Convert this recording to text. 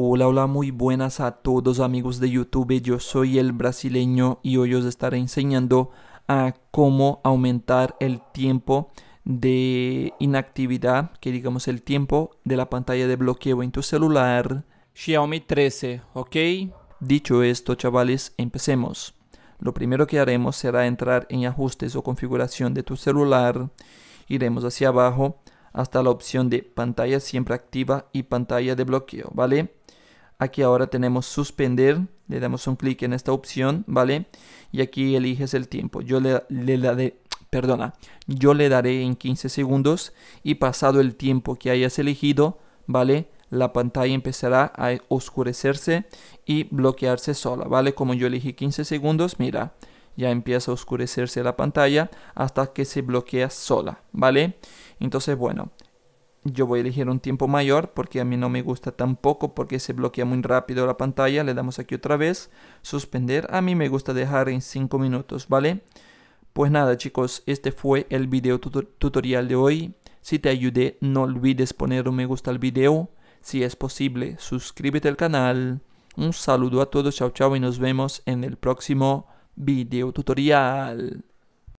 Hola, hola, muy buenas a todos amigos de YouTube. Yo soy el brasileño y hoy os estaré enseñando a cómo aumentar el tiempo de inactividad, que digamos el tiempo de la pantalla de bloqueo en tu celular. Xiaomi 13, ¿ok? Dicho esto, chavales, empecemos. Lo primero que haremos será entrar en ajustes o configuración de tu celular. Iremos hacia abajo hasta la opción de pantalla siempre activa y pantalla de bloqueo, ¿vale? Aquí ahora tenemos suspender, le damos un clic en esta opción, ¿vale? Y aquí eliges el tiempo. Yo le, le perdona, yo le daré en 15 segundos y pasado el tiempo que hayas elegido, ¿vale? La pantalla empezará a oscurecerse y bloquearse sola, ¿vale? Como yo elegí 15 segundos, mira, ya empieza a oscurecerse la pantalla hasta que se bloquea sola, ¿vale? Entonces, bueno, yo voy a elegir un tiempo mayor porque a mí no me gusta tampoco porque se bloquea muy rápido la pantalla. Le damos aquí otra vez, suspender. A mí me gusta dejar en 5 minutos, ¿vale? Pues nada chicos, este fue el video tutorial de hoy. Si te ayudé, no olvides poner un me gusta al video. Si es posible, suscríbete al canal. Un saludo a todos, chao chao y nos vemos en el próximo video tutorial.